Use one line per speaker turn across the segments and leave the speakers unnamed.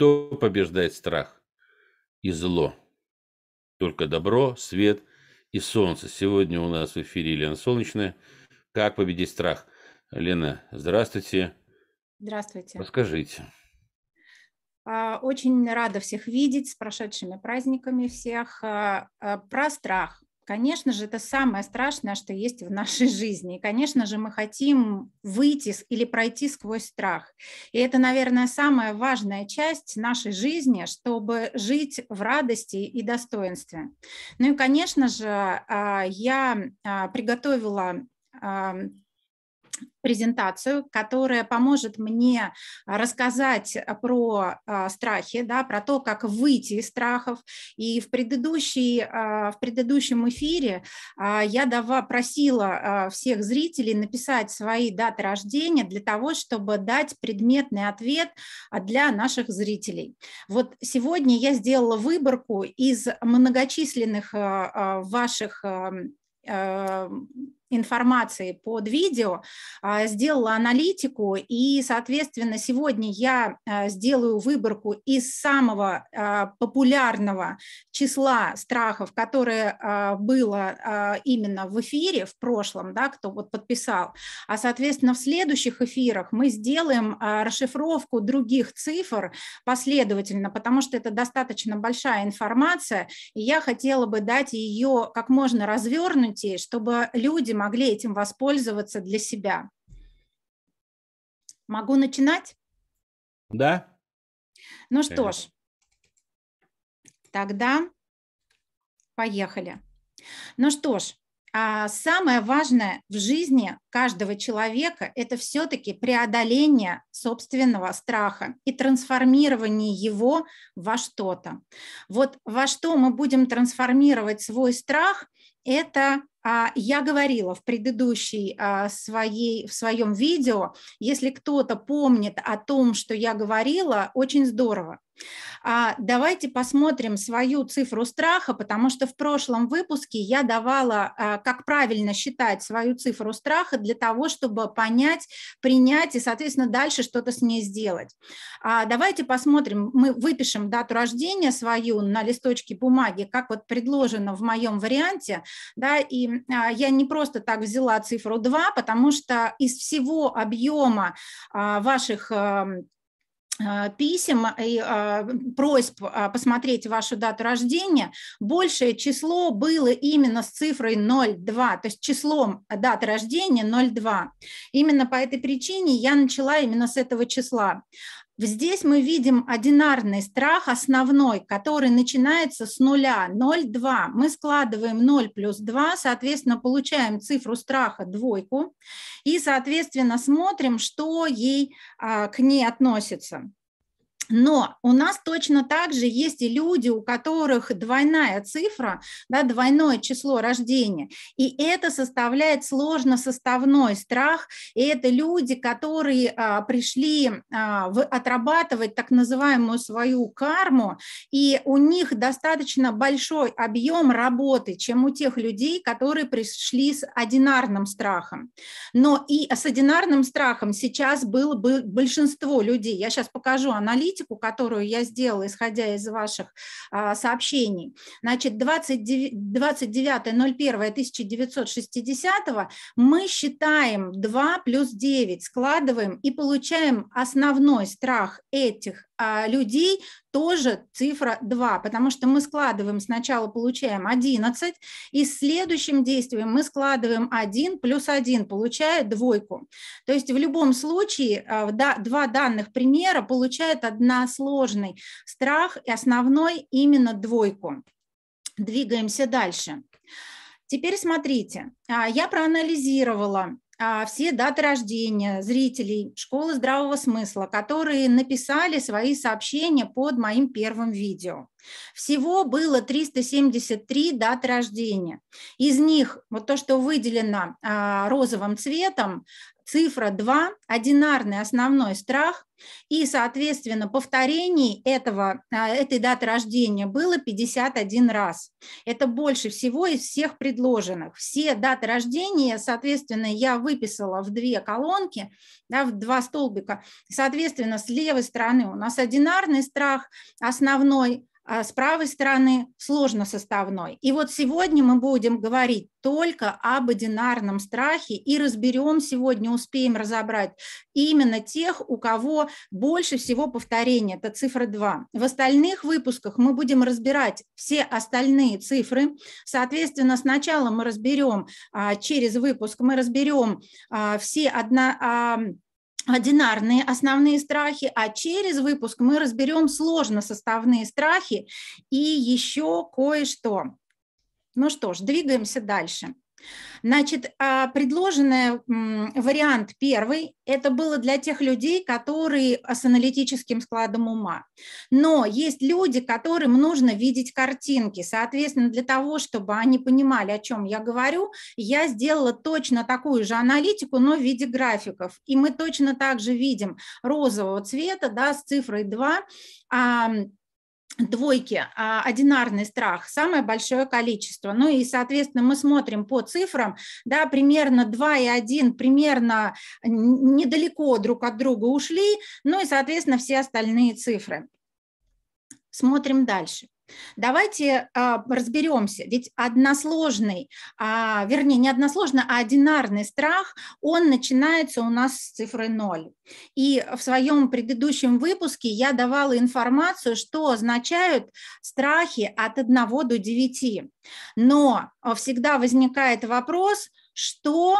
Кто побеждает страх и зло? Только добро, свет и солнце. Сегодня у нас в эфире Елена Солнечная. Как победить страх? Лена, здравствуйте. Здравствуйте. Расскажите. А, очень рада всех видеть с прошедшими праздниками всех. А, а, про страх. Конечно же, это самое страшное, что есть в нашей жизни. И, конечно же, мы хотим выйти или пройти сквозь страх. И это, наверное, самая важная часть нашей жизни, чтобы жить в радости и достоинстве. Ну и, конечно же, а, я а, приготовила презентацию, которая поможет мне рассказать про а, страхи, да, про то, как выйти из страхов. И в, предыдущий, а, в предыдущем эфире а, я дава, просила всех зрителей написать свои даты рождения для того, чтобы дать предметный ответ для наших зрителей. Вот сегодня я сделала выборку из многочисленных ваших информации под видео, а, сделала аналитику, и, соответственно, сегодня я а, сделаю выборку из самого а, популярного числа страхов, которое было именно в эфире в прошлом, да, кто вот подписал, а, соответственно, в следующих эфирах мы сделаем расшифровку других цифр последовательно, потому что это достаточно большая информация, и я хотела бы дать ее как можно развернутее, чтобы людям могли этим воспользоваться для себя. Могу начинать? Да. Ну что ж, тогда поехали. Ну что ж, а самое важное в жизни каждого человека – это все-таки преодоление собственного страха и трансформирование его во что-то. Вот во что мы будем трансформировать свой страх – это а, я говорила в предыдущей а, своей, в своем видео, если кто-то помнит о том, что я говорила, очень здорово. А, давайте посмотрим свою цифру страха, потому что в прошлом выпуске я давала, а, как правильно считать свою цифру страха для того, чтобы понять, принять и, соответственно, дальше что-то с ней сделать. А, давайте посмотрим, мы выпишем дату рождения свою на листочке бумаги, как вот предложено в моем варианте, да, и я не просто так взяла цифру 2, потому что из всего объема ваших эм, а, писем и а, просьб а, посмотреть вашу дату рождения, большее число было именно с цифрой 02, то есть числом даты рождения 02. Именно по этой причине я начала именно с этого числа. Здесь мы видим одинарный страх, основной, который начинается с нуля, 0,2. Мы складываем 0 плюс 2, соответственно, получаем цифру страха двойку и, соответственно, смотрим, что ей а, к ней относится. Но у нас точно так же есть и люди, у которых двойная цифра, да, двойное число рождения. И это составляет сложно составной страх. И это люди, которые а, пришли а, в, отрабатывать так называемую свою карму, и у них достаточно большой объем работы, чем у тех людей, которые пришли с одинарным страхом. Но и с одинарным страхом сейчас было бы большинство людей. Я сейчас покажу аналитику аналитику, которую я сделала, исходя из ваших а, сообщений. Значит, 29.01.1960 мы считаем 2 плюс 9, складываем и получаем основной страх этих а, людей тоже цифра 2, потому что мы складываем, сначала получаем 11, и следующим действием мы складываем 1 плюс 1, получая двойку. То есть в любом случае а, два данных примера получает односложный страх и основной именно двойку. Двигаемся дальше. Теперь смотрите, а, я проанализировала а, все даты рождения зрителей школы здравого смысла, которые написали свои сообщения под моим первым видео. Всего было 373 даты рождения. Из них вот то, что выделено а, розовым цветом, Цифра 2 – одинарный основной страх, и, соответственно, повторений этого, а, этой даты рождения было 51 раз. Это больше всего из всех предложенных. Все даты рождения, соответственно, я выписала в две колонки, да, в два столбика. Соответственно, с левой стороны у нас одинарный страх основной, а, с правой стороны сложно составной. И вот сегодня мы будем говорить только об одинарном страхе и разберем сегодня, успеем разобрать именно тех, у кого больше всего повторения. Это цифра 2. В остальных выпусках мы будем разбирать все остальные цифры. Соответственно, сначала мы разберем, а, через выпуск мы разберем а, все одна одинарные основные страхи, а через выпуск мы разберем сложно составные страхи и еще кое-что. Ну что ж, двигаемся дальше. Значит, а, предложенный вариант первый – это было для тех людей, которые с аналитическим складом ума. Но есть люди, которым нужно видеть картинки. Соответственно, для того, чтобы они понимали, о чем я говорю, я сделала точно такую же аналитику, но в виде графиков. И мы точно так же видим розового цвета да, с цифрой 2 – двойки, а, одинарный страх, самое большое количество. Ну и, соответственно, мы смотрим по цифрам, да, примерно 2 и 1 примерно недалеко друг от друга ушли, ну и, соответственно, все остальные цифры. Смотрим дальше. Давайте а, разберемся, ведь односложный, а, вернее, не односложный, а одинарный страх, он начинается у нас с цифры 0. И в своем предыдущем выпуске я давала информацию, что означают страхи от 1 до 9. Но а, всегда возникает вопрос, что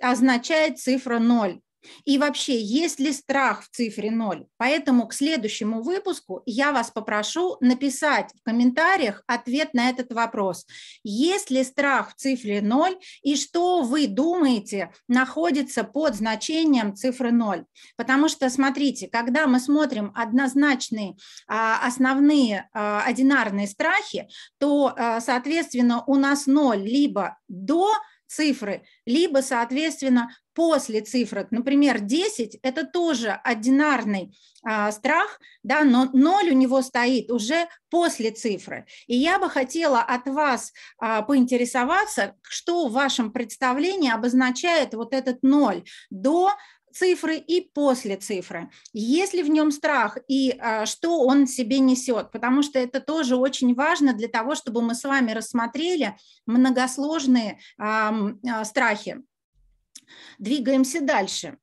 означает цифра 0. И вообще, есть ли страх в цифре 0? Поэтому к следующему выпуску я вас попрошу написать в комментариях ответ на этот вопрос. Есть ли страх в цифре 0 и что вы думаете находится под значением цифры 0? Потому что, смотрите, когда мы смотрим однозначные а, основные а, одинарные страхи, то, а, соответственно, у нас 0 либо до – цифры, либо, соответственно, после цифрок, например, 10, это тоже одинарный э, страх, да, но ноль у него стоит уже после цифры. И я бы хотела от вас э, поинтересоваться, что в вашем представлении обозначает вот этот ноль до цифры и после цифры. Есть ли в нем страх и а, что он себе несет? Потому что это тоже очень важно для того, чтобы мы с вами рассмотрели многосложные а, страхи. Двигаемся дальше.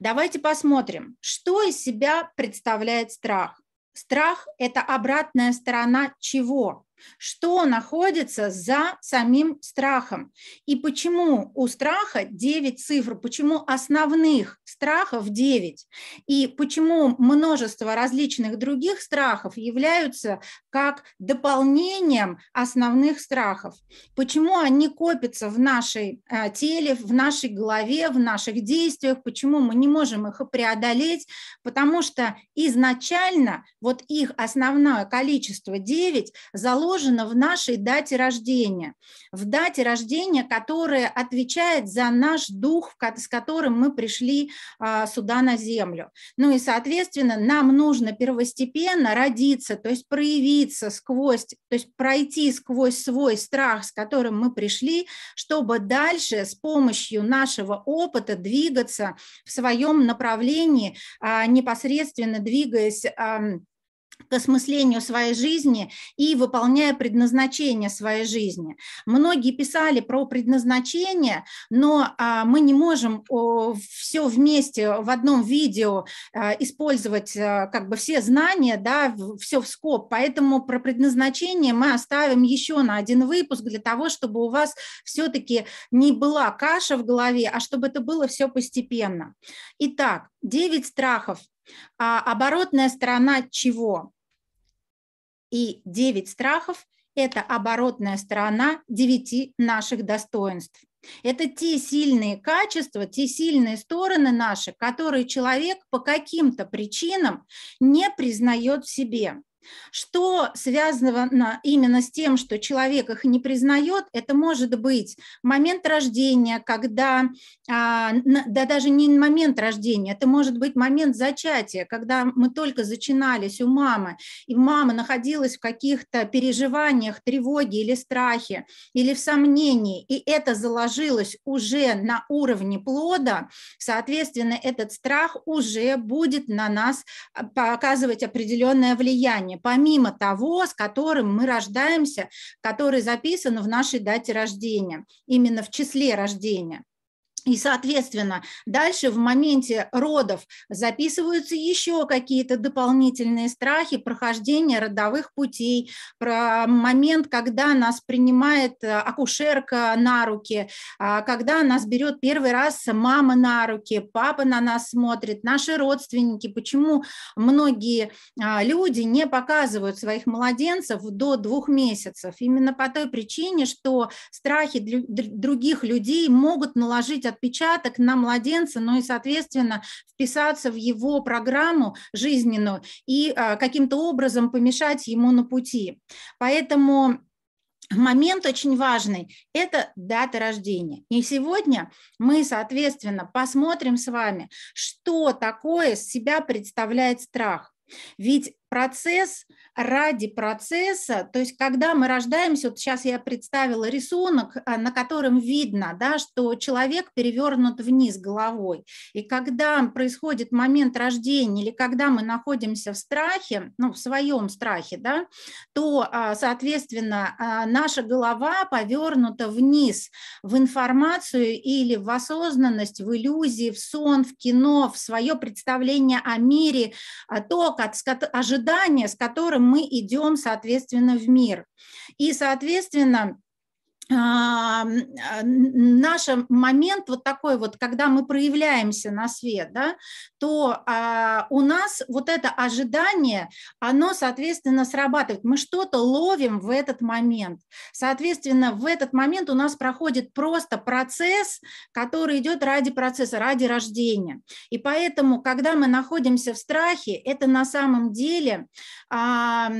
Давайте посмотрим, что из себя представляет страх. Страх – это обратная сторона чего? что находится за самим страхом и почему у страха 9 цифр, почему основных страхов 9 и почему множество различных других страхов являются как дополнением основных страхов, почему они копятся в нашей э, теле, в нашей голове, в наших действиях, почему мы не можем их преодолеть, потому что изначально вот их основное количество 9 заложено заложено в нашей дате рождения, в дате рождения, которая отвечает за наш дух, с которым мы пришли а, сюда на Землю. Ну и, соответственно, нам нужно первостепенно родиться, то есть проявиться сквозь, то есть пройти сквозь свой страх, с которым мы пришли, чтобы дальше с помощью нашего опыта двигаться в своем направлении, а, непосредственно двигаясь к осмыслению своей жизни и выполняя предназначение своей жизни. Многие писали про предназначение, но а, мы не можем все вместе в одном видео а, использовать а, как бы все знания, да, все в скоб, поэтому про предназначение мы оставим еще на один выпуск для того, чтобы у вас все-таки не была каша в голове, а чтобы это было все постепенно. Итак, Девять страхов. А оборотная сторона чего? И девять страхов – это оборотная сторона девяти наших достоинств. Это те сильные качества, те сильные стороны наши, которые человек по каким-то причинам не признает в себе. Что связано именно с тем, что человек их не признает, это может быть момент рождения, когда, а, да даже не момент рождения, это может быть момент зачатия, когда мы только зачинались у мамы, и мама находилась в каких-то переживаниях, тревоге или страхе, или в сомнении, и это заложилось уже на уровне плода, соответственно, этот страх уже будет на нас а, показывать определенное влияние уровня, помимо того, с которым мы рождаемся, который записан в нашей дате рождения, именно в числе рождения. И, соответственно, дальше в моменте родов записываются еще какие-то дополнительные страхи, прохождения родовых путей, про момент, когда нас принимает э, акушерка на руки, а, когда нас берет первый раз мама на руки, папа на нас смотрит, наши родственники. Почему многие а, люди не показывают своих младенцев до двух месяцев? Именно по той причине, что страхи других людей могут наложить отпечаток на младенца, ну и, соответственно, вписаться в его программу жизненную и а, каким-то образом помешать ему на пути. Поэтому Момент очень важный – это дата рождения. И сегодня мы, соответственно, посмотрим с вами, что такое себя представляет страх. Ведь процесс ради процесса, то есть когда мы рождаемся, вот сейчас я представила рисунок, э, на котором видно, да, что человек перевернут вниз головой, и когда происходит момент рождения или когда мы находимся в страхе, ну, в своем страхе, да, то, а, соответственно, а, наша голова повернута вниз в информацию или в осознанность, в иллюзии, в сон, в кино, в свое представление о мире, то, от ожидания ожидание, с которым мы идем, соответственно, в мир. И, соответственно, а, а, наш момент вот такой вот, когда мы проявляемся на свет, да, то а, у нас вот это ожидание, оно, соответственно, срабатывает. Мы что-то ловим в этот момент. Соответственно, в этот момент у нас проходит просто процесс, который идет ради процесса, ради рождения. И поэтому, когда мы находимся в страхе, это на самом деле а,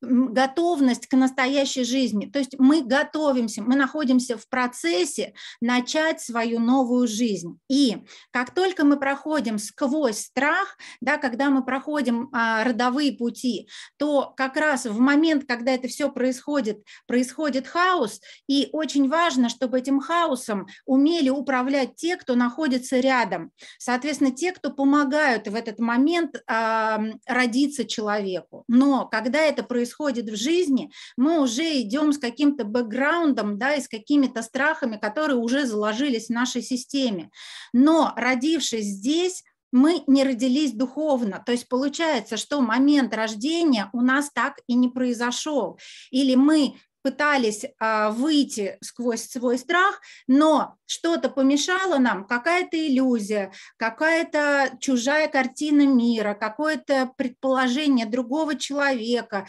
готовность к настоящей жизни. То есть мы готовимся, мы находимся в процессе начать свою новую жизнь. И как только мы проходим сквозь страх, да, когда мы проходим а, родовые пути, то как раз в момент, когда это все происходит, происходит хаос, и очень важно, чтобы этим хаосом умели управлять те, кто находится рядом. Соответственно, те, кто помогают в этот момент а, родиться человеку. Но когда это происходит в жизни, мы уже идем с каким-то бэкграундом, да, и с какими-то страхами, которые уже заложились в нашей системе. Но родившись здесь, мы не родились духовно. То есть получается, что момент рождения у нас так и не произошел. Или мы пытались а, выйти сквозь свой страх, но что-то помешало нам, какая-то иллюзия, какая-то чужая картина мира, какое-то предположение другого человека.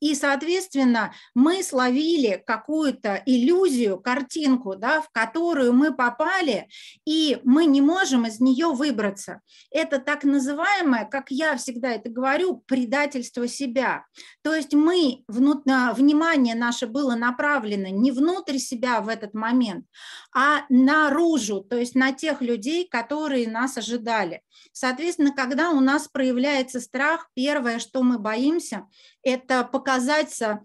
И, соответственно, мы словили какую-то иллюзию, картинку, да, в которую мы попали, и мы не можем из нее выбраться. Это так называемое, как я всегда это говорю, предательство себя. То есть мы а, внимание внимание наше было направлено не внутрь себя в этот момент, а наружу, то есть на тех людей, которые нас ожидали. Соответственно, когда у нас проявляется страх, первое, что мы боимся, это показаться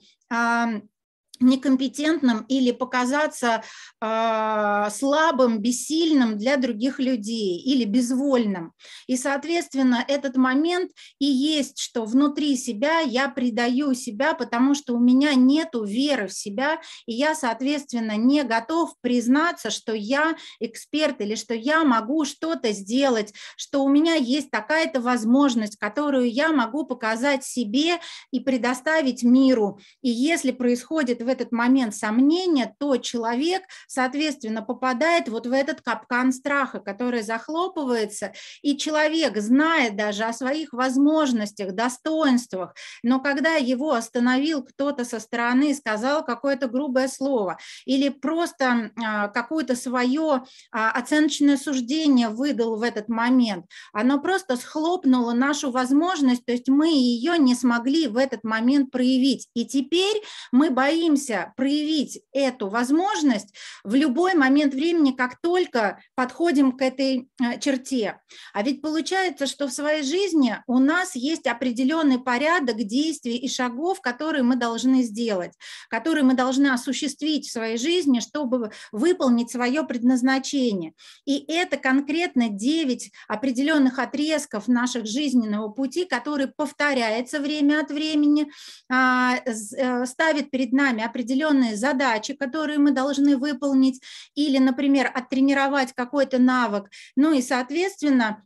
некомпетентным или показаться э, слабым, бессильным для других людей или безвольным. И, соответственно, этот момент и есть, что внутри себя я предаю себя, потому что у меня нет веры в себя, и я, соответственно, не готов признаться, что я эксперт или что я могу что-то сделать, что у меня есть такая-то возможность, которую я могу показать себе и предоставить миру. И если происходит в этот момент сомнения, то человек, соответственно, попадает вот в этот капкан страха, который захлопывается, и человек знает даже о своих возможностях, достоинствах, но когда его остановил кто-то со стороны, сказал какое-то грубое слово или просто а, какое-то свое а, оценочное суждение выдал в этот момент, оно просто схлопнуло нашу возможность, то есть мы ее не смогли в этот момент проявить. И теперь мы боимся стремимся проявить эту возможность в любой момент времени, как только подходим к этой э, черте. А ведь получается, что в своей жизни у нас есть определенный порядок действий и шагов, которые мы должны сделать, которые мы должны осуществить в своей жизни, чтобы выполнить свое предназначение. И это конкретно 9 определенных отрезков наших жизненного пути, которые повторяются время от времени, а, э, ставит перед нами определенные задачи, которые мы должны выполнить, или, например, оттренировать какой-то навык. Ну и, соответственно,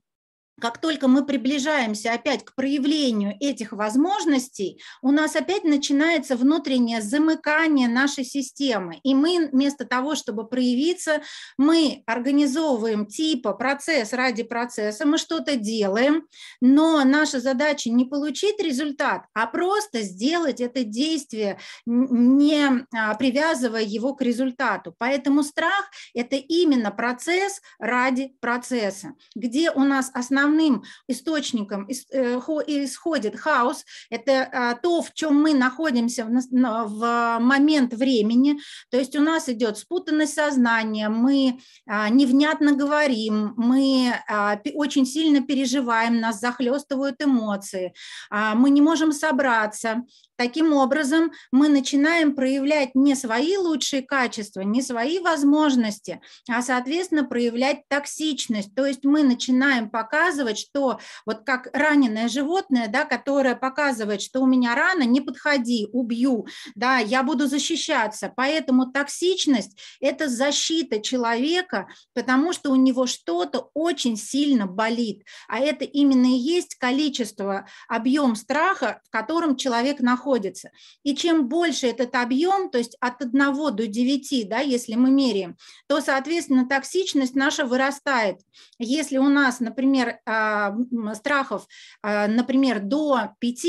как только мы приближаемся опять к проявлению этих возможностей, у нас опять начинается внутреннее замыкание нашей системы. И мы вместо того, чтобы проявиться, мы организовываем типа процесс ради процесса, мы что-то делаем, но наша задача не получить результат, а просто сделать это действие, не а, привязывая его к результату. Поэтому страх – это именно процесс ради процесса, где у нас основная основным источником э, исходит хаос, это а, то, в чем мы находимся в момент времени, то есть у нас идет спутанность сознания, мы а, невнятно говорим, мы а, очень сильно переживаем, нас захлестывают эмоции, мы не можем собраться, Таким образом, мы начинаем проявлять не свои лучшие качества, не свои возможности, а, соответственно, проявлять токсичность. То есть мы начинаем показывать, что вот как раненое животное, да, которое показывает, что у меня рана, не подходи, убью, да, я буду защищаться. Поэтому токсичность – это защита человека, потому что у него что-то очень сильно болит. А это именно и есть количество, объем страха, в котором человек находится находится. И чем больше этот объем, то есть от 1 до 9, да, если мы меряем, то, соответственно, токсичность наша вырастает. Если у нас, например, а, страхов, а, например, до 5,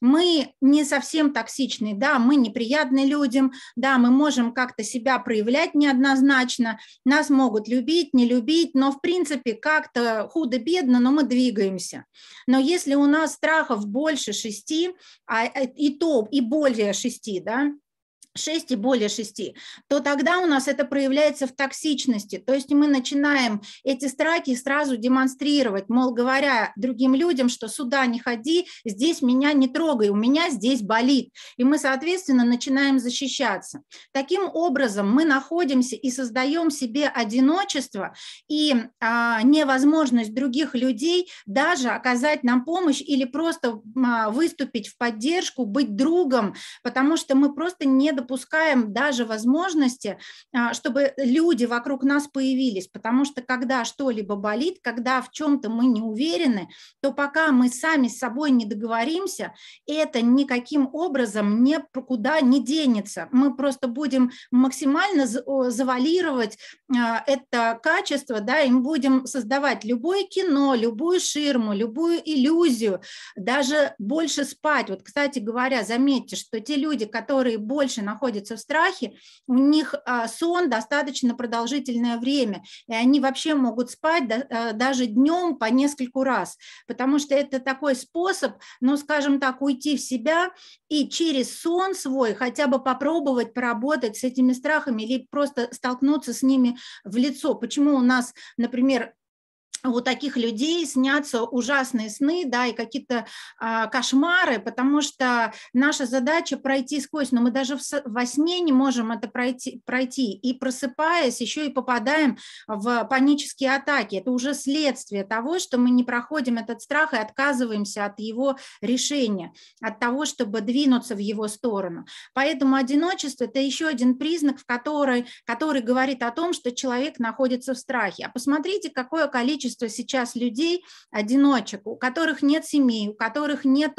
мы не совсем токсичны, да, мы неприятны людям, да, мы можем как-то себя проявлять неоднозначно, нас могут любить, не любить, но в принципе как-то худо-бедно, но мы двигаемся. Но если у нас страхов больше шести, а, э, и то, и более шести, да, 6 и более 6, то тогда у нас это проявляется в токсичности. То есть мы начинаем эти страхи сразу демонстрировать, мол, говоря другим людям, что сюда не ходи, здесь меня не трогай, у меня здесь болит. И мы, соответственно, начинаем защищаться. Таким образом мы находимся и создаем себе одиночество и а, невозможность других людей даже оказать нам помощь или просто а, выступить в поддержку, быть другом, потому что мы просто не допускаем допускаем даже возможности, а, чтобы люди вокруг нас появились, потому что когда что-либо болит, когда в чем-то мы не уверены, то пока мы сами с собой не договоримся, это никаким образом куда не денется. Мы просто будем максимально завалировать а, это качество, да, им будем создавать любое кино, любую ширму, любую иллюзию, даже больше спать. Вот, кстати говоря, заметьте, что те люди, которые больше находятся в страхе, у них а, сон достаточно продолжительное время, и они вообще могут спать а, даже днем по нескольку раз, потому что это такой способ, ну, скажем так, уйти в себя и через сон свой хотя бы попробовать поработать с этими страхами или просто столкнуться с ними в лицо. Почему у нас, например, у таких людей снятся ужасные сны, да, и какие-то э, кошмары, потому что наша задача пройти сквозь, но мы даже в, во сне не можем это пройти, пройти, и просыпаясь еще и попадаем в панические атаки. Это уже следствие того, что мы не проходим этот страх и отказываемся от его решения, от того, чтобы двинуться в его сторону. Поэтому одиночество – это еще один признак, в который, который говорит о том, что человек находится в страхе. А посмотрите, какое количество количество сейчас людей, одиночек, у которых нет семей, у которых нет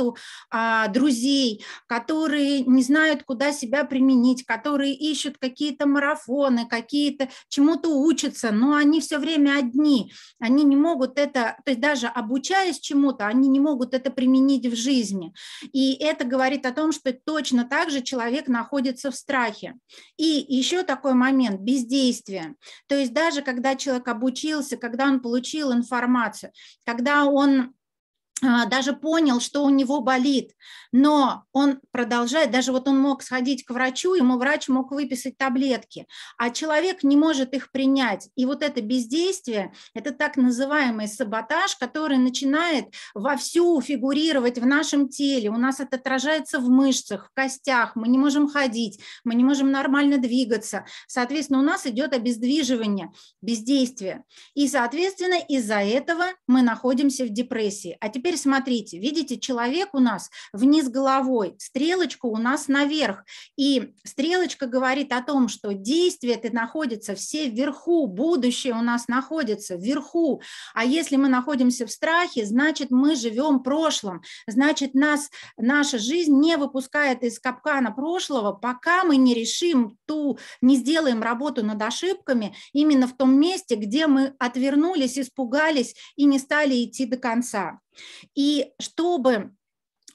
а, друзей, которые не знают, куда себя применить, которые ищут какие-то марафоны, какие-то чему-то учатся, но они все время одни, они не могут это, то есть даже обучаясь чему-то, они не могут это применить в жизни. И это говорит о том, что точно так же человек находится в страхе. И еще такой момент – бездействие. То есть даже когда человек обучился, когда он получил получил информацию, когда он а, даже понял, что у него болит, но он продолжает, даже вот он мог сходить к врачу, ему врач мог выписать таблетки, а человек не может их принять. И вот это бездействие, это так называемый саботаж, который начинает вовсю фигурировать в нашем теле, у нас это отражается в мышцах, в костях, мы не можем ходить, мы не можем нормально двигаться, соответственно, у нас идет обездвиживание, бездействие. И, соответственно, из-за этого мы находимся в депрессии. А теперь теперь смотрите, видите, человек у нас вниз головой, стрелочка у нас наверх. И стрелочка говорит о том, что действие это находится все вверху, будущее у нас находится вверху. А если мы находимся в страхе, значит, мы живем прошлым, значит, нас, наша жизнь не выпускает из капкана прошлого, пока мы не решим ту, не сделаем работу над ошибками именно в том месте, где мы отвернулись, испугались и не стали идти до конца. И чтобы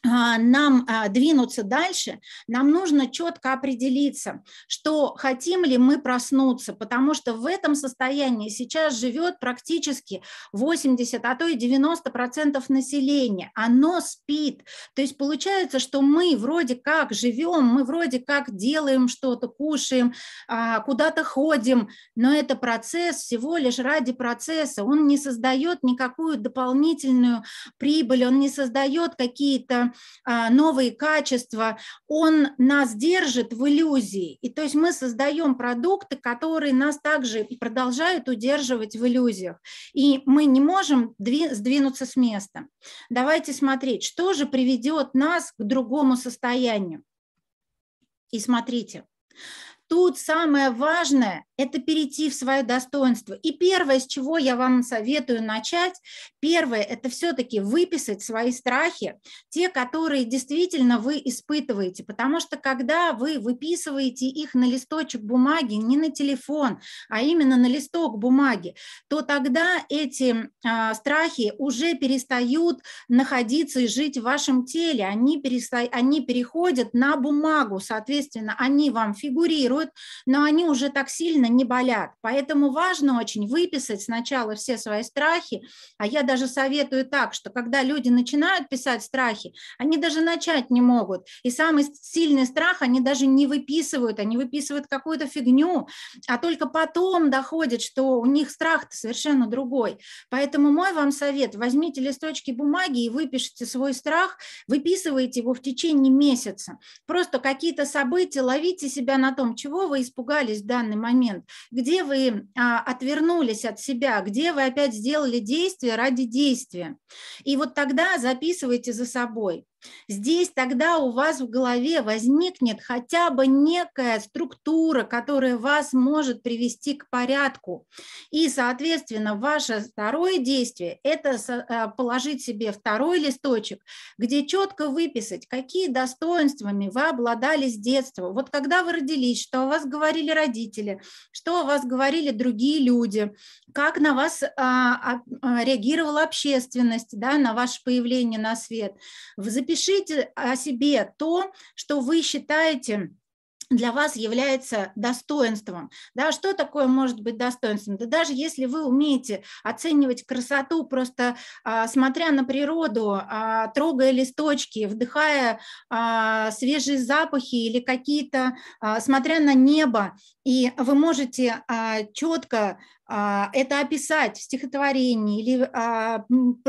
а, нам а, двинуться дальше, нам нужно четко определиться, что хотим ли мы проснуться, потому что в этом состоянии сейчас живет практически 80, а то и 90 процентов населения. Оно спит. То есть получается, что мы вроде как живем, мы вроде как делаем что-то, кушаем, а, куда-то ходим, но это процесс всего лишь ради процесса. Он не создает никакую дополнительную прибыль, он не создает какие-то Э, новые качества, он нас держит в иллюзии. И то есть мы создаем продукты, которые нас также продолжают удерживать в иллюзиях. И мы не можем сдвинуться с места. Давайте смотреть, что же приведет нас к другому состоянию. И смотрите, тут самое важное – это перейти в свое достоинство. И первое, с чего я вам советую начать, Первое – это все-таки выписать свои страхи, те, которые действительно вы испытываете, потому что когда вы выписываете их на листочек бумаги, не на телефон, а именно на листок бумаги, то тогда эти э, страхи уже перестают находиться и жить в вашем теле, они, переста... они переходят на бумагу, соответственно, они вам фигурируют, но они уже так сильно не болят. Поэтому важно очень выписать сначала все свои страхи, а я даже даже советую так, что когда люди начинают писать страхи, они даже начать не могут. И самый сильный страх они даже не выписывают, они выписывают какую-то фигню, а только потом доходит, что у них страх совершенно другой. Поэтому мой вам совет, возьмите листочки бумаги и выпишите свой страх, выписывайте его в течение месяца. Просто какие-то события, ловите себя на том, чего вы испугались в данный момент, где вы а, отвернулись от себя, где вы опять сделали действие ради действия. И вот тогда записывайте за собой. Здесь тогда у вас в голове возникнет хотя бы некая структура, которая вас может привести к порядку. И, соответственно, ваше второе действие – это э, положить себе второй листочек, где четко выписать, какие достоинствами вы обладали с детства. Вот когда вы родились, что о вас говорили родители, что о вас говорили другие люди, как на вас а, а, а, реагировала общественность, да, на ваше появление на свет. Запишите напишите о себе то, что вы считаете для вас является достоинством. Да, что такое может быть достоинством? Да даже если вы умеете оценивать красоту, просто а, смотря на природу, а, трогая листочки, вдыхая а, свежие запахи или какие-то, а, смотря на небо, и вы можете а, четко а, это описать в стихотворении или а,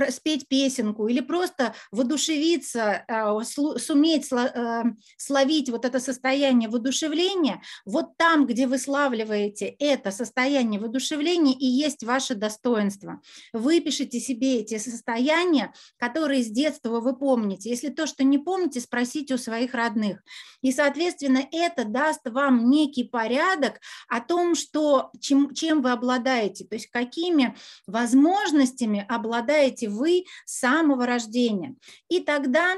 спеть песенку, или просто воодушевиться, а, слу, суметь сло, а, словить вот это состояние воодушевления, вот там, где вы славливаете это состояние воодушевления и есть ваше достоинство. Выпишите себе эти состояния, которые с детства вы помните. Если то, что не помните, спросите у своих родных. И, соответственно, это даст вам некий порядок о том, что, чем, чем вы обладаете обладаете, то есть какими возможностями обладаете вы с самого рождения. И тогда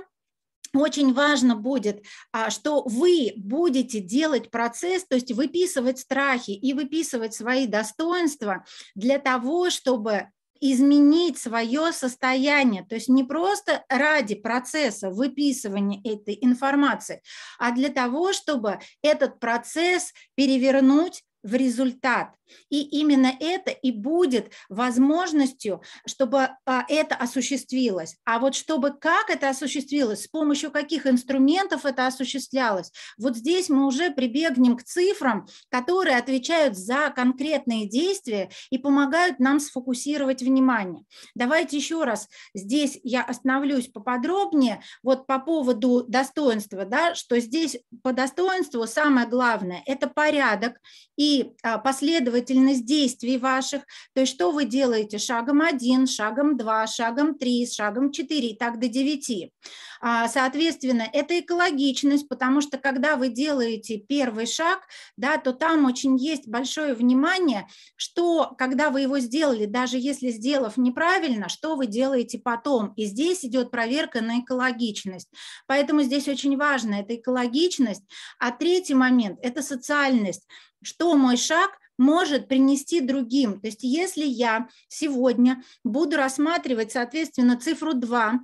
очень важно будет, а, что вы будете делать процесс, то есть выписывать страхи и выписывать свои достоинства для того, чтобы изменить свое состояние, то есть не просто ради процесса выписывания этой информации, а для того, чтобы этот процесс перевернуть в результат. И именно это и будет возможностью, чтобы а, это осуществилось. А вот чтобы как это осуществилось, с помощью каких инструментов это осуществлялось, вот здесь мы уже прибегнем к цифрам, которые отвечают за конкретные действия и помогают нам сфокусировать внимание. Давайте еще раз здесь я остановлюсь поподробнее вот по поводу достоинства, да, что здесь по достоинству самое главное – это порядок и а, последовательность действий ваших, то есть что вы делаете шагом 1, шагом 2, шагом 3, шагом 4 и так до 9. А, соответственно, это экологичность, потому что когда вы делаете первый шаг, да, то там очень есть большое внимание, что когда вы его сделали, даже если сделав неправильно, что вы делаете потом. И здесь идет проверка на экологичность. Поэтому здесь очень важно, это экологичность. А третий момент – это социальность что мой шаг может принести другим. То есть если я сегодня буду рассматривать, соответственно, цифру 2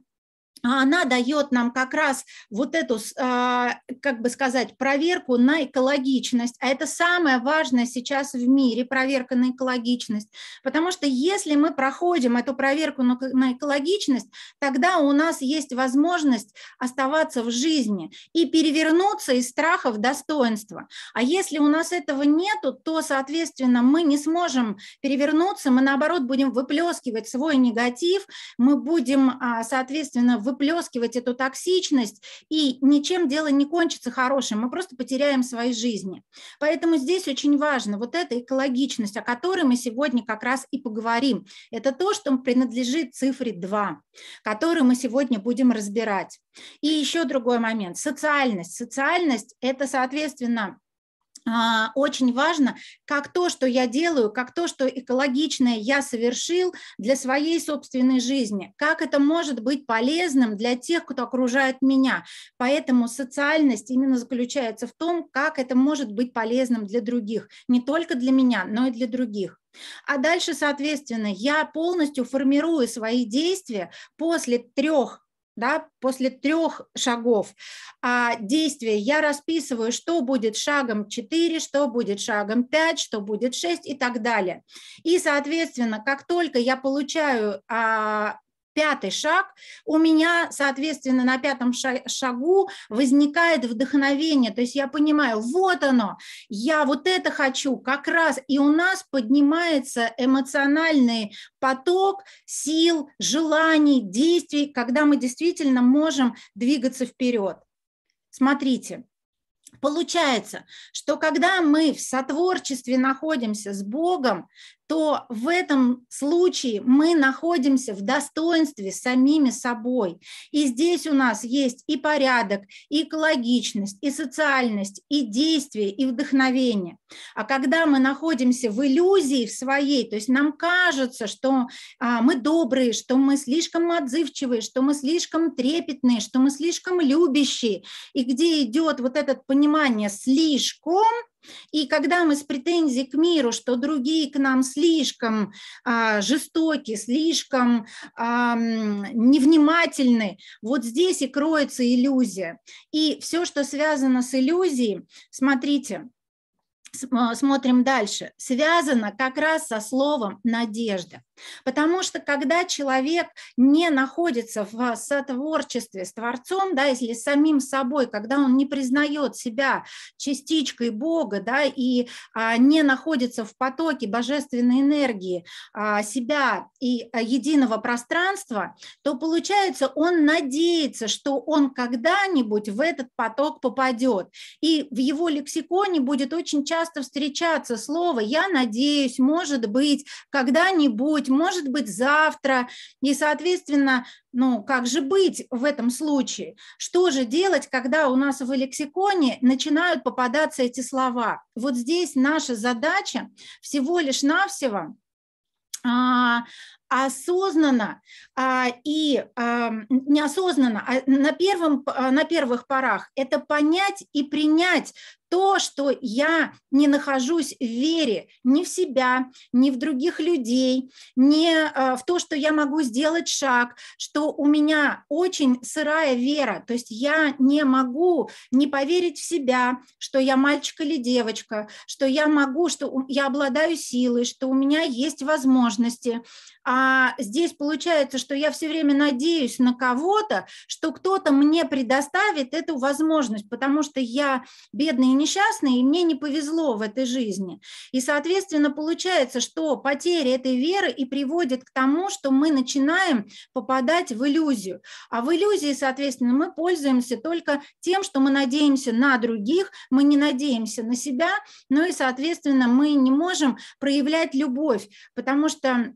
а она дает нам как раз вот эту, а, как бы сказать, проверку на экологичность. А это самое важное сейчас в мире, проверка на экологичность. Потому что если мы проходим эту проверку на экологичность, тогда у нас есть возможность оставаться в жизни и перевернуться из страха в достоинство. А если у нас этого нету, то, соответственно, мы не сможем перевернуться, мы, наоборот, будем выплескивать свой негатив, мы будем, а, соответственно, выплескивать выплескивать эту токсичность, и ничем дело не кончится хорошим, мы просто потеряем свои жизни. Поэтому здесь очень важно вот эта экологичность, о которой мы сегодня как раз и поговорим. Это то, что принадлежит цифре 2, которую мы сегодня будем разбирать. И еще другой момент – социальность. Социальность – это, соответственно, а, очень важно, как то, что я делаю, как то, что экологичное я совершил для своей собственной жизни, как это может быть полезным для тех, кто окружает меня. Поэтому социальность именно заключается в том, как это может быть полезным для других, не только для меня, но и для других. А дальше, соответственно, я полностью формирую свои действия после трех да, после трех шагов а, действия я расписываю, что будет шагом 4, что будет шагом 5, что будет 6 и так далее. И, соответственно, как только я получаю а, пятый шаг. У меня, соответственно, на пятом шагу возникает вдохновение. То есть я понимаю, вот оно, я вот это хочу как раз. И у нас поднимается эмоциональный поток сил, желаний, действий, когда мы действительно можем двигаться вперед. Смотрите, Получается, что когда мы в сотворчестве находимся с Богом, то в этом случае мы находимся в достоинстве самими собой. И здесь у нас есть и порядок, и экологичность, и социальность, и действие, и вдохновение. А когда мы находимся в иллюзии в своей, то есть нам кажется, что а, мы добрые, что мы слишком отзывчивые, что мы слишком трепетные, что мы слишком любящие, и где идет вот это понимание слишком – и когда мы с претензией к миру, что другие к нам слишком а, жестоки, слишком а, невнимательны, вот здесь и кроется иллюзия. И все, что связано с иллюзией, смотрите, смотрим дальше, связано как раз со словом «надежда». Потому что когда человек не находится в сотворчестве с Творцом, да, если с самим собой, когда он не признает себя частичкой Бога, да, и а, не находится в потоке божественной энергии а, себя и а, единого пространства, то получается, он надеется, что он когда-нибудь в этот поток попадет. И в его лексиконе будет очень часто встречаться слово «я надеюсь», «может быть», «когда-нибудь», быть, может быть, завтра. И, соответственно, ну, как же быть в этом случае? Что же делать, когда у нас в лексиконе начинают попадаться эти слова? Вот здесь наша задача всего лишь навсего а, осознанно а, и а, неосознанно а на, первом, а, на первых порах это понять и принять то, что я не нахожусь в вере ни в себя, ни в других людей, ни э, в то, что я могу сделать шаг, что у меня очень сырая вера, то есть я не могу не поверить в себя, что я мальчик или девочка, что я могу, что я обладаю силой, что у меня есть возможности. А здесь получается, что я все время надеюсь на кого-то, что кто-то мне предоставит эту возможность, потому что я бедный несчастный, и мне не повезло в этой жизни. И, соответственно, получается, что потеря этой веры и приводит к тому, что мы начинаем попадать в иллюзию. А в иллюзии, соответственно, мы пользуемся только тем, что мы надеемся на других, мы не надеемся на себя, ну и, соответственно, мы не можем проявлять любовь, потому что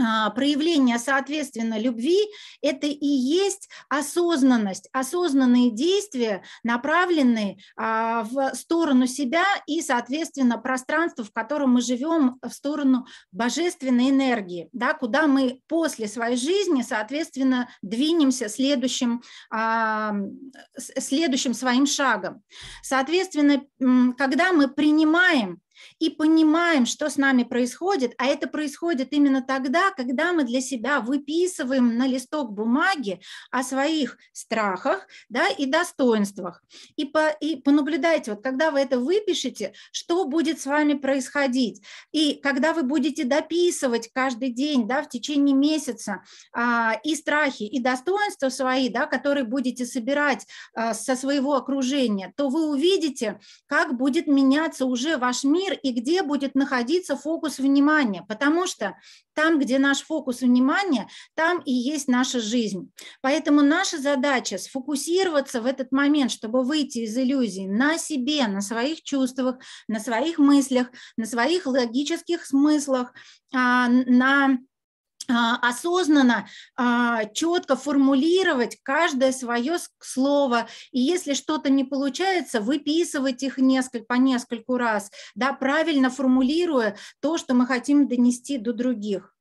а, проявление, соответственно, любви – это и есть осознанность, осознанные действия, направленные а, в сторону себя и, соответственно, пространство, в котором мы живем, в сторону божественной энергии, да, куда мы после своей жизни, соответственно, двинемся следующим, а, следующим своим шагом. Соответственно, когда мы принимаем и понимаем, что с нами происходит, а это происходит именно тогда, когда мы для себя выписываем на листок бумаги о своих страхах да, и достоинствах. И, по, и понаблюдайте, вот когда вы это выпишете, что будет с вами происходить. И когда вы будете дописывать каждый день да, в течение месяца а, и страхи, и достоинства свои, да, которые будете собирать а, со своего окружения, то вы увидите, как будет меняться уже ваш мир, мир и где будет находиться фокус внимания, потому что там, где наш фокус внимания, там и есть наша жизнь. Поэтому наша задача сфокусироваться в этот момент, чтобы выйти из иллюзии на себе, на своих чувствах, на своих мыслях, на своих логических смыслах, а, на а, осознанно, а, четко формулировать каждое свое слово. И если что-то не получается, выписывать их несколько, по нескольку раз, да, правильно формулируя то, что мы хотим донести до других.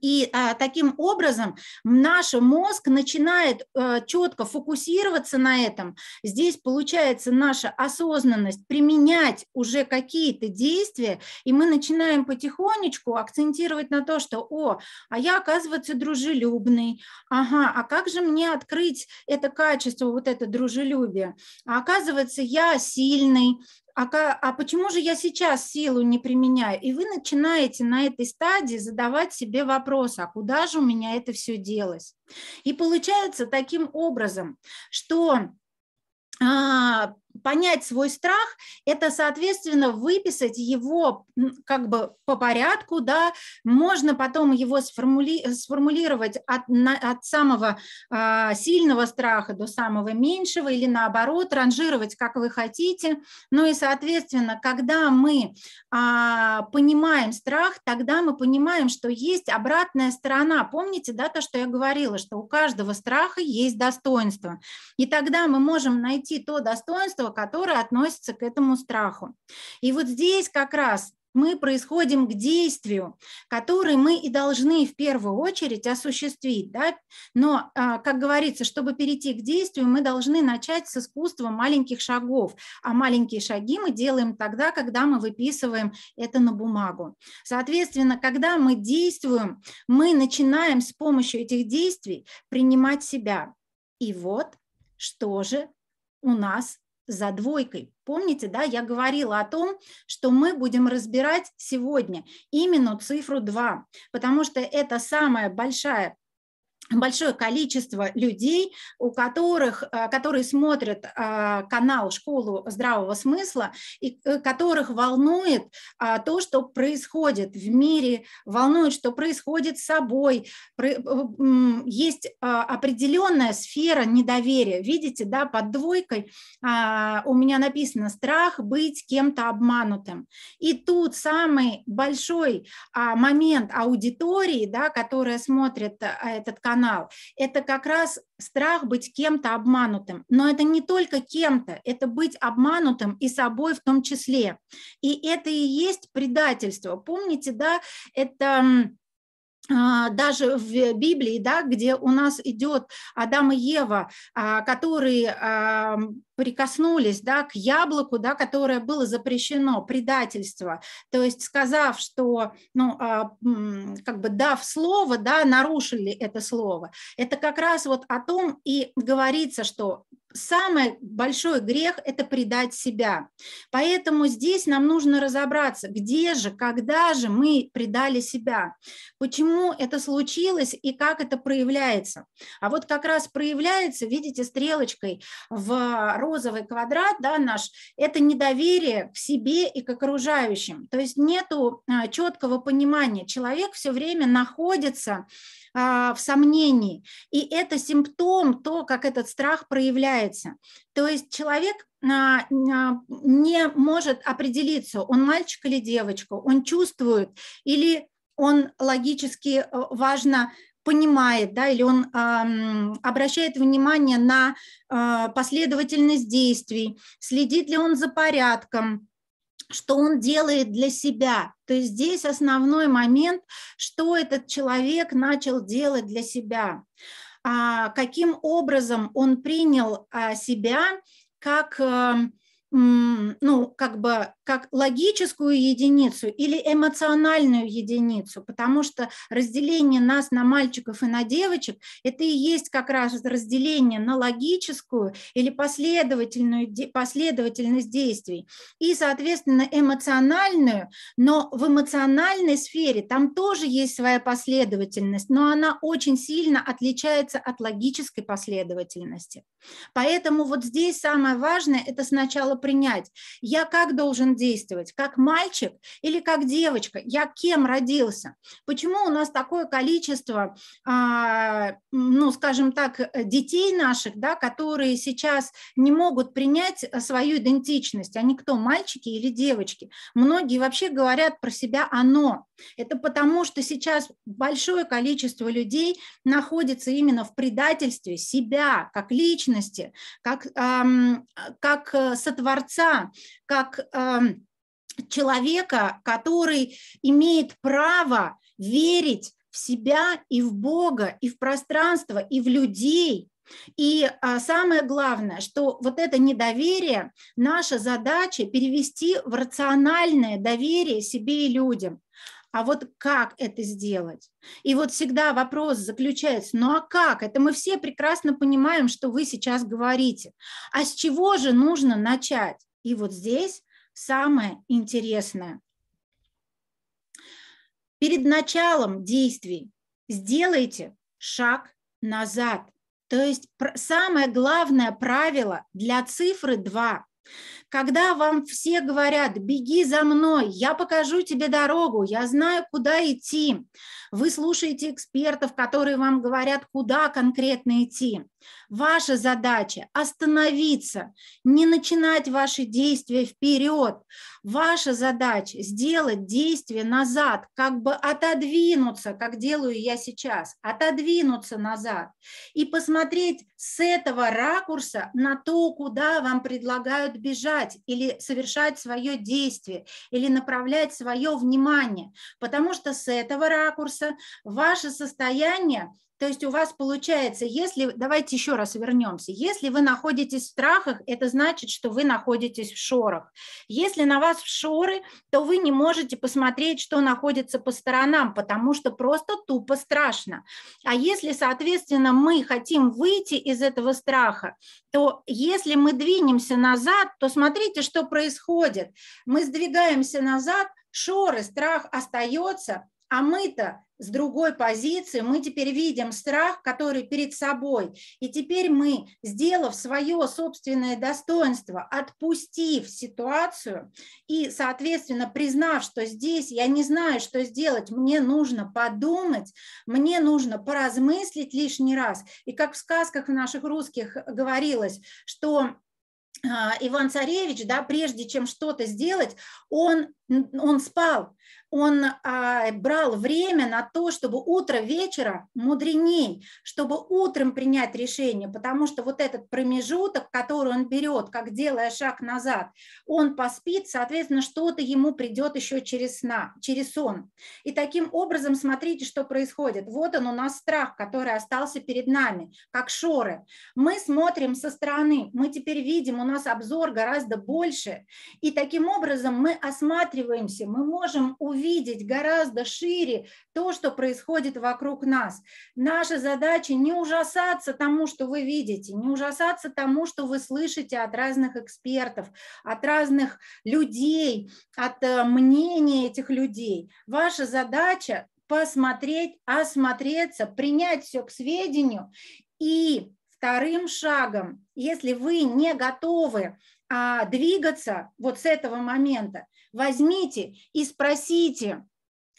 И а, таким образом наш мозг начинает а, э, четко фокусироваться на этом. Здесь получается наша осознанность применять уже какие-то действия, и мы начинаем потихонечку акцентировать на то, что, о, а я, оказывается, дружелюбный, ага, а как же мне открыть это качество, вот это дружелюбие? А оказывается, я сильный, а, а почему же я сейчас силу не применяю? И вы начинаете на этой стадии задавать себе вопрос, а куда же у меня это все делось? И получается таким образом, что а, понять свой страх, это, соответственно, выписать его как бы по порядку, да, можно потом его сформули, сформулировать от, на, от самого э, сильного страха до самого меньшего или наоборот, ранжировать, как вы хотите. Ну и, соответственно, когда мы э, понимаем страх, тогда мы понимаем, что есть обратная сторона. Помните, да, то, что я говорила, что у каждого страха есть достоинство. И тогда мы можем найти то достоинство, чувство, которое относится к этому страху. И вот здесь как раз мы происходим к действию, которое мы и должны в первую очередь осуществить. Да? Но, а, как говорится, чтобы перейти к действию, мы должны начать с искусства маленьких шагов. А маленькие шаги мы делаем тогда, когда мы выписываем это на бумагу. Соответственно, когда мы действуем, мы начинаем с помощью этих действий принимать себя. И вот что же у нас за двойкой. Помните, да, я говорила о том, что мы будем разбирать сегодня именно цифру 2, потому что это самая большая большое количество людей, у которых, э, которые смотрят э, канал «Школу здравого смысла» и э, которых волнует то, что происходит в мире, волнует, что происходит с собой. Есть определенная сфера недоверия. Видите, да, под двойкой у меня написано «страх быть кем-то обманутым». И тут самый большой момент аудитории, да, которая смотрит этот канал, канал. Это как раз страх быть кем-то обманутым. Но это не только кем-то, это быть обманутым и собой в том числе. И это и есть предательство. Помните, да, это а, даже в Библии, да, где у нас идет Адам и Ева, а, которые а, прикоснулись да, к яблоку, да, которое было запрещено, предательство. То есть сказав, что, ну, как бы дав слово, да, нарушили это слово. Это как раз вот о том и говорится, что самый большой грех – это предать себя. Поэтому здесь нам нужно разобраться, где же, когда же мы предали себя, почему это случилось и как это проявляется. А вот как раз проявляется, видите, стрелочкой в розовый квадрат, да, наш, это недоверие к себе и к окружающим. То есть нету э, четкого понимания. Человек все время находится а, в сомнении. И это симптом, то, как этот страх проявляется. То есть человек а, а, не может определиться, он мальчик или девочка, он чувствует или он логически э, важно понимает, да, или он эм, обращает внимание на э, последовательность действий, следит ли он за порядком, что он делает для себя. То есть здесь основной момент, что этот человек начал делать для себя, а, каким образом он принял а, себя как, э, м, ну, как бы как логическую единицу или эмоциональную единицу, потому что разделение нас на мальчиков и на девочек – это и есть как раз разделение на логическую или последовательную, последовательность действий и, соответственно, эмоциональную, но в эмоциональной сфере там тоже есть своя последовательность, но она очень сильно отличается от логической последовательности. Поэтому вот здесь самое важное – это сначала принять, я как должен действовать, как мальчик или как девочка, я кем родился, почему у нас такое количество, а, ну, скажем так, детей наших, да, которые сейчас не могут принять э, свою идентичность, они кто, мальчики или девочки. Многие вообще говорят про себя «оно». Это потому, что сейчас большое количество людей находится именно в предательстве себя как личности, как, эм, как э, сотворца, как... Эм, человека, который имеет право верить в себя и в Бога, и в пространство, и в людей. И а, самое главное, что вот это недоверие, наша задача перевести в рациональное доверие себе и людям. А вот как это сделать? И вот всегда вопрос заключается, ну а как? Это мы все прекрасно понимаем, что вы сейчас говорите. А с чего же нужно начать? И вот здесь самое интересное. Перед началом действий сделайте шаг назад. То есть самое главное правило для цифры 2 когда вам все говорят, беги за мной, я покажу тебе дорогу, я знаю, куда идти, вы слушаете экспертов, которые вам говорят, куда конкретно идти. Ваша задача – остановиться, не начинать ваши действия вперед. Ваша задача – сделать действие назад, как бы отодвинуться, как делаю я сейчас, отодвинуться назад и посмотреть с этого ракурса на то, куда вам предлагают бежать поступать или совершать свое действие, или направлять свое внимание, потому что с этого ракурса ваше состояние то есть у вас получается, если, давайте еще раз вернемся, если вы находитесь в страхах, это значит, что вы находитесь в шорах. Если на вас в шоры, то вы не можете посмотреть, что находится по сторонам, потому что просто тупо страшно. А если, соответственно, мы хотим выйти из этого страха, то если мы двинемся назад, то смотрите, что происходит. Мы сдвигаемся назад, шоры, страх остается, а мы-то с другой позиции, мы теперь видим страх, который перед собой. И теперь мы, сделав свое собственное достоинство, отпустив ситуацию и, соответственно, признав, что здесь я не знаю, что сделать, мне нужно подумать, мне нужно поразмыслить лишний раз. И как в сказках наших русских говорилось, что а, Иван Царевич, да, прежде чем что-то сделать, он, он спал, он а, брал время на то, чтобы утро вечера мудреней, чтобы утром принять решение, потому что вот этот промежуток, который он берет, как делая шаг назад, он поспит, соответственно, что-то ему придет еще через, сна, через сон. И таким образом, смотрите, что происходит. Вот он у нас страх, который остался перед нами, как шоры. Мы смотрим со стороны, мы теперь видим, у нас обзор гораздо больше, и таким образом мы осматриваемся, мы можем увидеть, видеть гораздо шире то, что происходит вокруг нас. Наша задача не ужасаться тому, что вы видите, не ужасаться тому, что вы слышите от разных экспертов, от разных людей, от э, мнения этих людей. Ваша задача посмотреть, осмотреться, принять все к сведению и вторым шагом, если вы не готовы а, двигаться вот с этого момента, Возьмите и спросите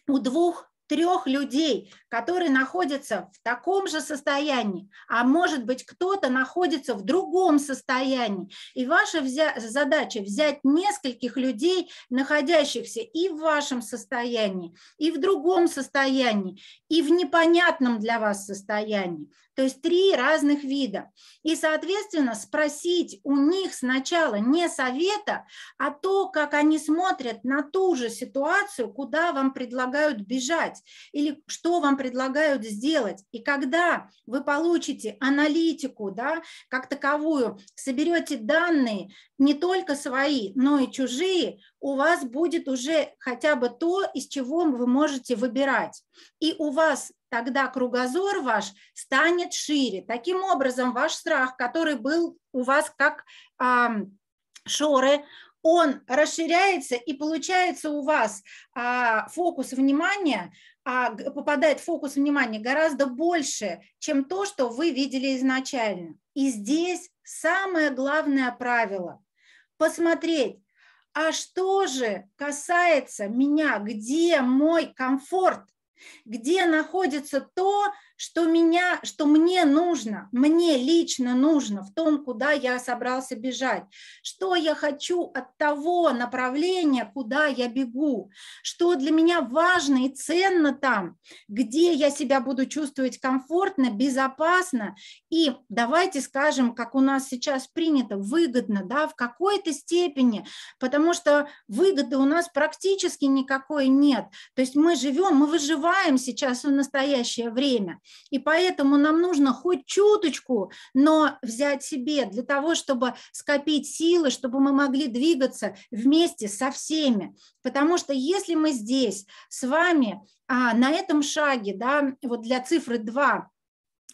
у двух трех людей, которые находятся в таком же состоянии, а может быть кто-то находится в другом состоянии. И ваша взя- задача взять нескольких людей, находящихся и в вашем состоянии, и в другом состоянии, и в непонятном для вас состоянии. То есть три разных вида. И, соответственно, спросить у них сначала не совета, а то, как они смотрят на ту же ситуацию, куда вам предлагают бежать или что вам предлагают сделать. И когда вы получите аналитику, да, как таковую, соберете данные не только свои, но и чужие, у вас будет уже хотя бы то, из чего вы можете выбирать. И у вас тогда кругозор ваш станет шире. Таким образом, ваш страх, который был у вас как э, шоры, он расширяется, и получается у вас а, фокус внимания, а, попадает фокус внимания гораздо больше, чем то, что вы видели изначально. И здесь самое главное правило – посмотреть, а что же касается меня, где мой комфорт, где находится то, что меня, что мне нужно, мне лично нужно в том, куда я собрался бежать, что я хочу от того направления, куда я бегу, что для меня важно и ценно там, где я себя буду чувствовать комфортно, безопасно и, давайте скажем, как у нас сейчас принято, выгодно, да, в какой-то степени, потому что выгоды у нас практически никакой нет. То есть мы живем, мы выживаем сейчас в настоящее время. И поэтому нам нужно хоть чуточку, но взять себе для того, чтобы скопить силы, чтобы мы могли двигаться вместе со всеми. Потому что если мы здесь с вами а, на этом шаге, да, вот для цифры 2,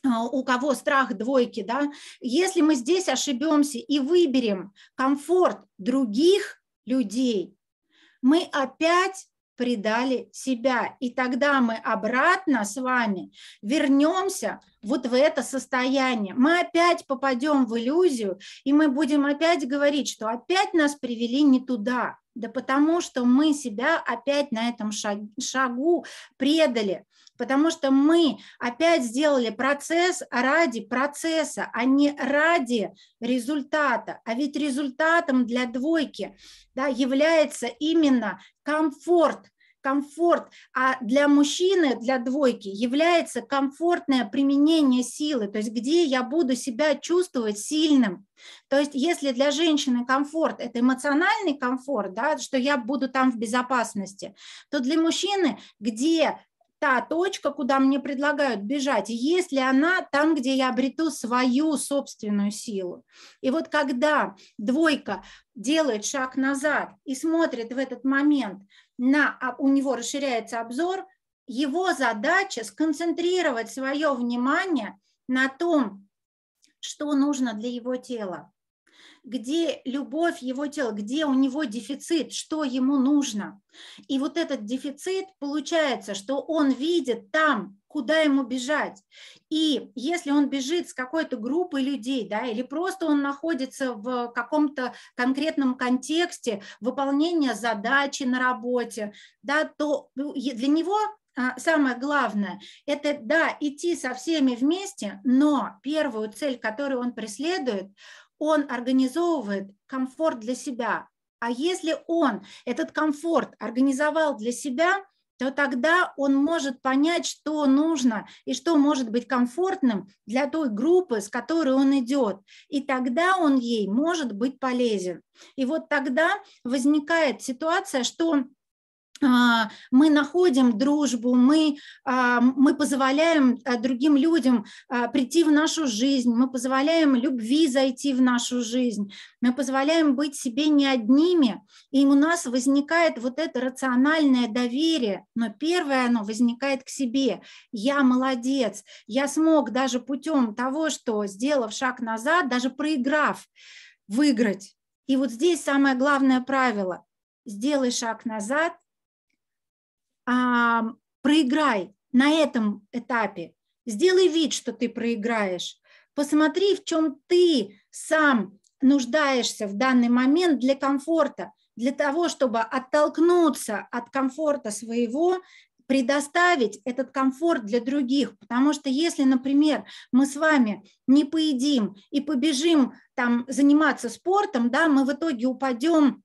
а, у кого страх двойки, да, если мы здесь ошибемся и выберем комфорт других людей, мы опять предали себя. И тогда мы обратно с вами вернемся вот в это состояние. Мы опять попадем в иллюзию, и мы будем опять говорить, что опять нас привели не туда. Да потому что мы себя опять на этом шагу предали потому что мы опять сделали процесс ради процесса, а не ради результата. А ведь результатом для двойки да, является именно комфорт, комфорт, а для мужчины, для двойки является комфортное применение силы, то есть где я буду себя чувствовать сильным. То есть если для женщины комфорт – это эмоциональный комфорт, да, что я буду там в безопасности, то для мужчины, где та точка, куда мне предлагают бежать, есть ли она там, где я обрету свою собственную силу. И вот когда двойка делает шаг назад и смотрит в этот момент на, а у него расширяется обзор, его задача сконцентрировать свое внимание на том, что нужно для его тела где любовь его тела, где у него дефицит, что ему нужно. И вот этот дефицит получается, что он видит там, куда ему бежать. И если он бежит с какой-то группой людей, да, или просто он находится в каком-то конкретном контексте выполнения задачи на работе, да, то для него а, самое главное, это, да, идти со всеми вместе, но первую цель, которую он преследует, он организовывает комфорт для себя. А если он этот комфорт организовал для себя, то тогда он может понять, что нужно и что может быть комфортным для той группы, с которой он идет. И тогда он ей может быть полезен. И вот тогда возникает ситуация, что а, мы находим дружбу, мы, а, мы позволяем а, другим людям прийти в нашу жизнь, мы позволяем любви зайти в нашу жизнь, мы позволяем быть себе не одними, и у нас возникает вот это рациональное доверие, но первое оно возникает к себе. Я молодец, я смог даже путем того, что сделав шаг назад, даже проиграв, выиграть. И вот здесь самое главное правило – сделай шаг назад – а, проиграй на этом этапе, сделай вид, что ты проиграешь, посмотри, в чем ты сам нуждаешься в данный момент для комфорта, для того, чтобы оттолкнуться от комфорта своего, предоставить этот комфорт для других. Потому что если, например, мы с вами не поедим и побежим там заниматься спортом, да, мы в итоге упадем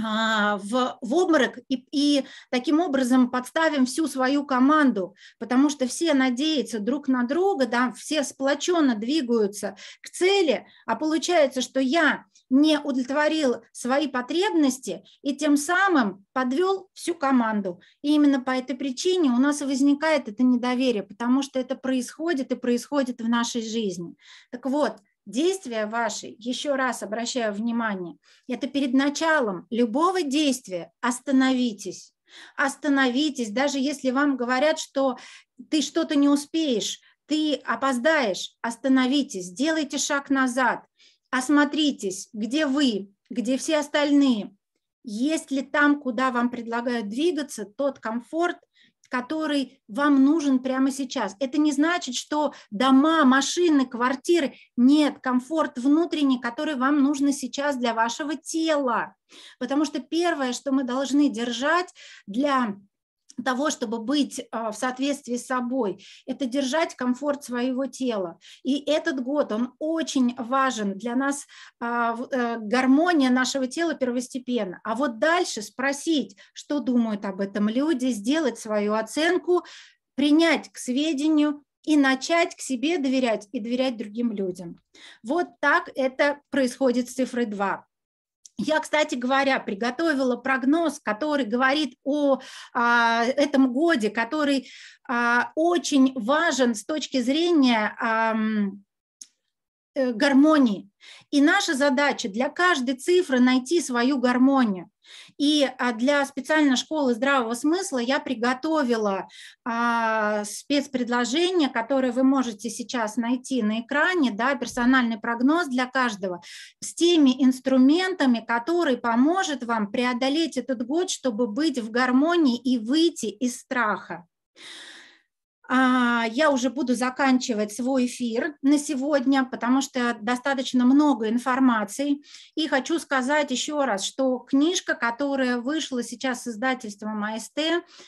а, в, в обморок и, и таким образом подставим всю свою команду, потому что все надеются друг на друга, да, все сплоченно двигаются к цели, а получается, что я не удовлетворил свои потребности и тем самым подвел всю команду. И именно по этой причине у нас возникает это недоверие, потому что это происходит и происходит в нашей жизни. Так вот, действия ваши, еще раз обращаю внимание, это перед началом любого действия остановитесь. Остановитесь, даже если вам говорят, что ты что-то не успеешь, ты опоздаешь, остановитесь, сделайте шаг назад, осмотритесь, где вы, где все остальные. есть ли там, куда вам предлагают двигаться, тот комфорт, который вам нужен прямо сейчас. Это не значит, что дома, машины, квартиры нет, комфорт внутренний, который вам нужно сейчас для вашего тела. Потому что первое, что мы должны держать для того, чтобы быть а, в соответствии с собой, это держать комфорт своего тела. И этот год, он очень важен для нас, а, э, гармония нашего тела первостепенно. А вот дальше спросить, что думают об этом люди, сделать свою оценку, принять к сведению и начать к себе доверять и доверять другим людям. Вот так это происходит с цифрой 2. Я, кстати говоря, приготовила прогноз, который говорит о а, этом годе, который а, очень важен с точки зрения... А, Э, гармонии. И наша задача для каждой цифры найти свою гармонию. И а, для специально школы здравого смысла я приготовила а, спецпредложение, которое вы можете сейчас найти на экране, да, персональный прогноз для каждого с теми инструментами, которые поможет вам преодолеть этот год, чтобы быть в гармонии и выйти из страха. А, я уже буду заканчивать свой эфир на сегодня, потому что достаточно много информации. И хочу сказать еще раз, что книжка, которая вышла сейчас с издательством АСТ,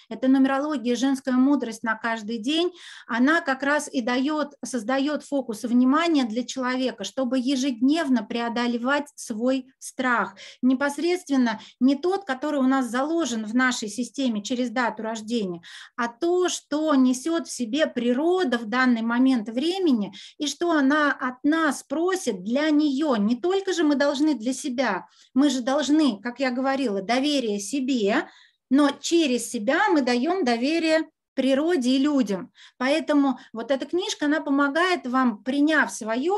это «Нумерология женская мудрость на каждый день», она как раз и дает, создает фокус внимания для человека, чтобы ежедневно преодолевать свой страх. Непосредственно не тот, который у нас заложен в нашей системе через дату рождения, а то, что несет себе природа в данный момент времени и что она от нас просит для нее. Не только же мы должны для себя, мы же должны, как я говорила, доверие себе, но через себя мы даем доверие природе и людям. Поэтому вот эта книжка, она помогает вам, приняв свое,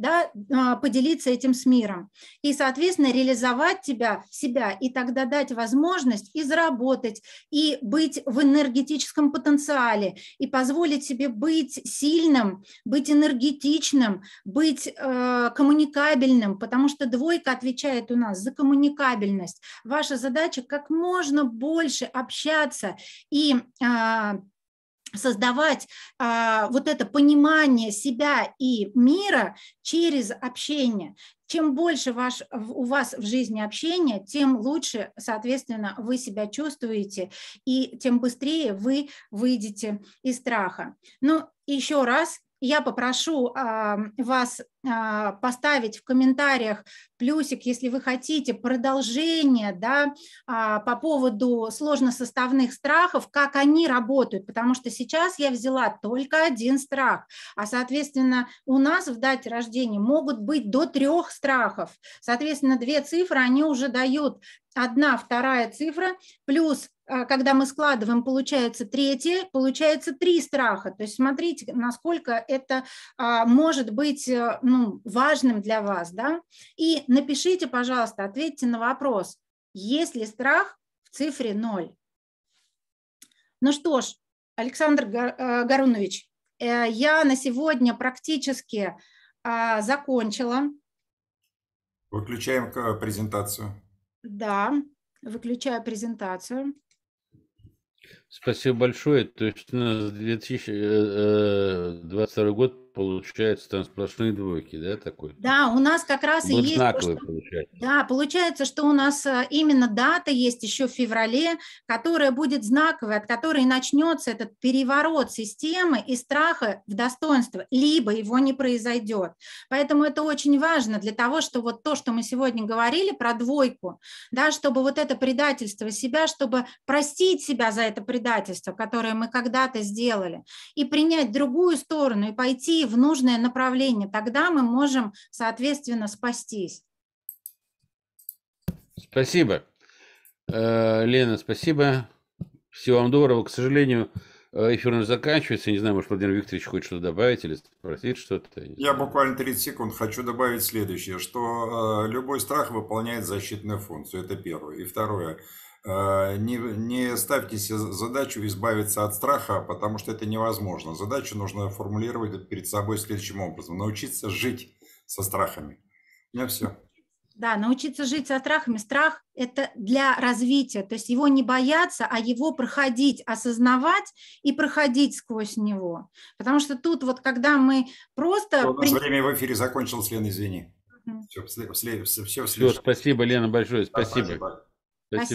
да, а, поделиться этим с миром. И, соответственно, реализовать тебя, себя и тогда дать возможность и заработать, и быть в энергетическом потенциале, и позволить себе быть сильным, быть энергетичным, быть э, коммуникабельным, потому что двойка отвечает у нас за коммуникабельность. Ваша задача как можно больше общаться и э, создавать а, вот это понимание себя и мира через общение. Чем больше ваш, у вас в жизни общения, тем лучше, соответственно, вы себя чувствуете, и тем быстрее вы выйдете из страха. Ну, еще раз я попрошу а, вас а, поставить в комментариях плюсик, если вы хотите продолжение да, а, по поводу сложносоставных страхов, как они работают, потому что сейчас я взяла только один страх, а, соответственно, у нас в дате рождения могут быть до трех страхов. Соответственно, две цифры, они уже дают одна, вторая цифра, плюс а, когда мы складываем, получается третье, получается три страха. То есть смотрите, насколько это может быть э, ну, важным для вас, да, и напишите, пожалуйста, ответьте на вопрос, есть ли страх в цифре 0. Ну что ж, Александр э, Гарунович, э, я на сегодня практически а, закончила. Выключаем э, презентацию. Да, выключаю презентацию. Спасибо большое. То есть у нас 2022 год получается там сплошные двойки, да, такой? Да, у нас как раз и есть... Знаковый, что... получается. Да, получается, что у нас э, именно дата есть еще в феврале, которая будет знаковой, от которой начнется этот переворот системы и страха в достоинство, либо его не произойдет. Поэтому это очень важно для того, что вот то, что мы сегодня говорили про двойку, да, чтобы вот это предательство себя, чтобы простить себя за это предательство, которое мы когда-то сделали, и принять другую сторону, и пойти в нужное направление. Тогда мы можем, соответственно, спастись. Спасибо. Э, Лена, спасибо. Всего вам доброго. К сожалению, э, эфир уже заканчивается. Не знаю, может, Владимир Викторович хочет что-то добавить или спросить что-то. Я буквально 30 секунд хочу добавить следующее, что э, любой страх выполняет защитную функцию. Это первое. И второе. Э, не, не ставьте себе задачу избавиться от страха, потому что это невозможно. Задачу нужно формулировать перед собой следующим образом. Научиться жить со страхами. У меня все. Да, научиться жить со страхами. Страх – это для развития, то есть его не бояться, а его проходить, осознавать и проходить сквозь него. Потому что тут вот, когда мы просто… У нас при... время в эфире закончилось, Лена, извини. Угу. Все, все, все, все, все, спасибо, Лена, большое спасибо. Да, спасибо. спасибо.